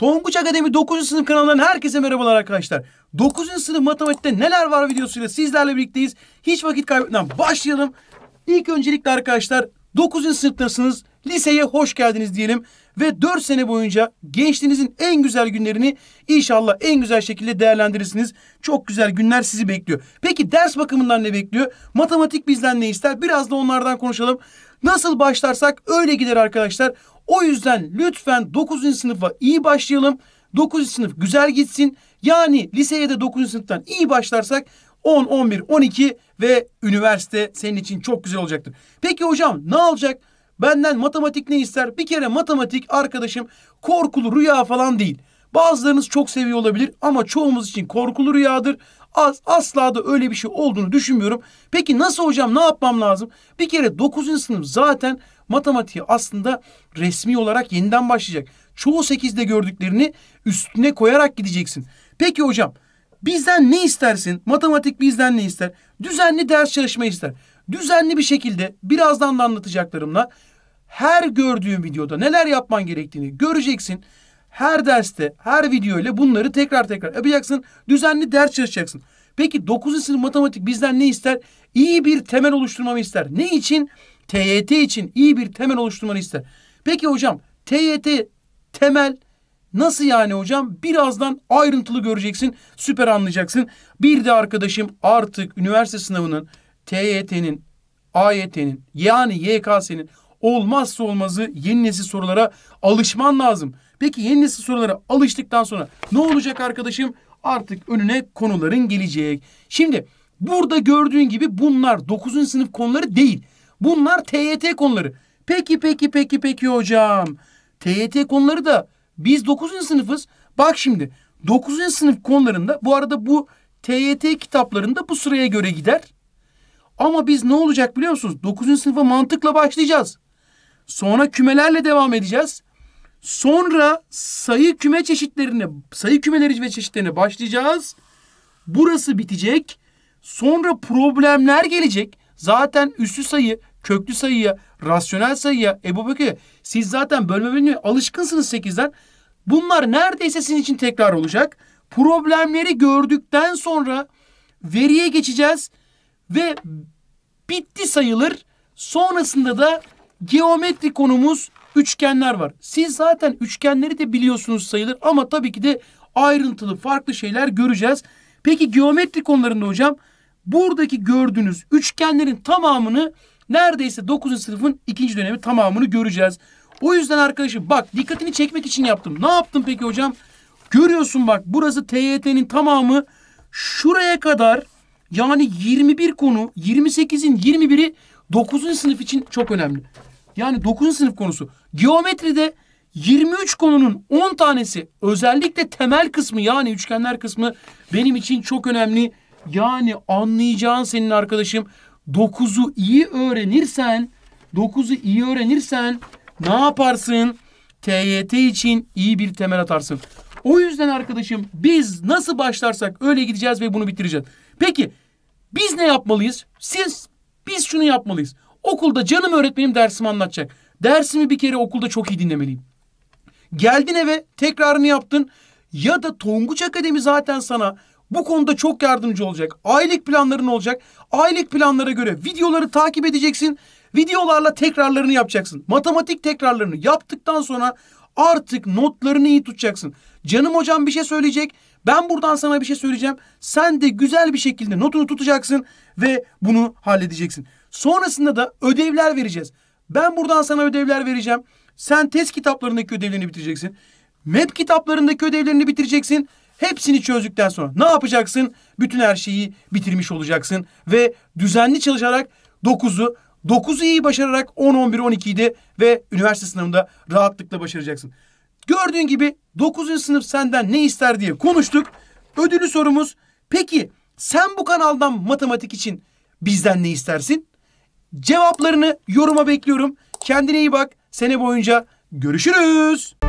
Tonguç Akademi 9. sınıf kanalından herkese merhabalar arkadaşlar. 9. sınıf matematikte neler var videosuyla sizlerle birlikteyiz. Hiç vakit kaybetmeden başlayalım. İlk öncelikle arkadaşlar 9. sınıftasınız. Liseye hoş geldiniz diyelim. Ve 4 sene boyunca gençliğinizin en güzel günlerini inşallah en güzel şekilde değerlendirirsiniz. Çok güzel günler sizi bekliyor. Peki ders bakımından ne bekliyor? Matematik bizden ne ister? Biraz da onlardan konuşalım. Nasıl başlarsak öyle gider arkadaşlar. O yüzden lütfen 9. sınıfa iyi başlayalım. 9. sınıf güzel gitsin. Yani liseye de 9. sınıftan iyi başlarsak 10, 11, 12 ve üniversite senin için çok güzel olacaktır. Peki hocam ne olacak? Benden matematik ne ister? Bir kere matematik arkadaşım korkulu rüya falan değil. Bazılarınız çok seviyor olabilir ama çoğumuz için korkulu rüyadır. As, asla da öyle bir şey olduğunu düşünmüyorum. Peki nasıl hocam ne yapmam lazım? Bir kere 9. sınıf zaten matematiği aslında resmi olarak yeniden başlayacak. Çoğu 8'de gördüklerini üstüne koyarak gideceksin. Peki hocam bizden ne istersin? Matematik bizden ne ister? Düzenli ders çalışma ister. Düzenli bir şekilde birazdan da anlatacaklarımla her gördüğüm videoda neler yapman gerektiğini göreceksin her derste, her video ile bunları tekrar tekrar yapacaksın. Düzenli ders çalışacaksın. Peki 9. sınıf matematik bizden ne ister? İyi bir temel oluşturmamı ister. Ne için? TYT için iyi bir temel oluşturmanı ister. Peki hocam TYT temel nasıl yani hocam? Birazdan ayrıntılı göreceksin. Süper anlayacaksın. Bir de arkadaşım artık üniversite sınavının TYT'nin, AYT'nin yani YKS'nin olmazsa olmazı yeni nesil sorulara alışman lazım. Peki yeni nesil sorulara alıştıktan sonra ne olacak arkadaşım? Artık önüne konuların gelecek. Şimdi burada gördüğün gibi bunlar 9. sınıf konuları değil. Bunlar TYT konuları. Peki peki peki peki hocam. TYT konuları da biz 9. sınıfız. Bak şimdi 9. sınıf konularında bu arada bu TYT kitaplarında bu sıraya göre gider. Ama biz ne olacak biliyor musunuz? 9. sınıfa mantıkla başlayacağız. Sonra kümelerle devam edeceğiz. Sonra sayı küme çeşitlerine, sayı kümeleri ve çeşitlerine başlayacağız. Burası bitecek. Sonra problemler gelecek. Zaten üstü sayı, köklü sayıya, rasyonel sayıya, eboböke siz zaten bölme bölümüne alışkınsınız 8'den. Bunlar neredeyse sizin için tekrar olacak. Problemleri gördükten sonra veriye geçeceğiz ve bitti sayılır. Sonrasında da geometri konumuz üçgenler var. Siz zaten üçgenleri de biliyorsunuz sayılır ama tabii ki de ayrıntılı farklı şeyler göreceğiz. Peki geometri konularında hocam buradaki gördüğünüz üçgenlerin tamamını neredeyse 9. sınıfın ikinci dönemi tamamını göreceğiz. O yüzden arkadaşım bak dikkatini çekmek için yaptım. Ne yaptım peki hocam? Görüyorsun bak burası TYT'nin tamamı şuraya kadar yani 21 konu 28'in 21'i 9. sınıf için çok önemli. Yani 9. sınıf konusu. Geometride 23 konunun 10 tanesi özellikle temel kısmı yani üçgenler kısmı benim için çok önemli. Yani anlayacağın senin arkadaşım 9'u iyi öğrenirsen 9'u iyi öğrenirsen ne yaparsın? TYT için iyi bir temel atarsın. O yüzden arkadaşım biz nasıl başlarsak öyle gideceğiz ve bunu bitireceğiz. Peki biz ne yapmalıyız? Siz biz şunu yapmalıyız. Okulda canım öğretmenim dersimi anlatacak. Dersimi bir kere okulda çok iyi dinlemeliyim. Geldin eve tekrarını yaptın ya da Tonguç Akademi zaten sana bu konuda çok yardımcı olacak. Aylık planların olacak. Aylık planlara göre videoları takip edeceksin. Videolarla tekrarlarını yapacaksın. Matematik tekrarlarını yaptıktan sonra artık notlarını iyi tutacaksın. Canım hocam bir şey söyleyecek. Ben buradan sana bir şey söyleyeceğim. Sen de güzel bir şekilde notunu tutacaksın ve bunu halledeceksin. Sonrasında da ödevler vereceğiz. Ben buradan sana ödevler vereceğim. Sen test kitaplarındaki ödevlerini bitireceksin. Map kitaplarındaki ödevlerini bitireceksin. Hepsini çözdükten sonra ne yapacaksın? Bütün her şeyi bitirmiş olacaksın. Ve düzenli çalışarak 9'u, 9'u iyi başararak 10, 11, 12'yi de ve üniversite sınavında rahatlıkla başaracaksın. Gördüğün gibi 9. sınıf senden ne ister diye konuştuk. Ödülü sorumuz peki sen bu kanaldan matematik için bizden ne istersin? Cevaplarını yoruma bekliyorum. Kendine iyi bak. Sene boyunca görüşürüz.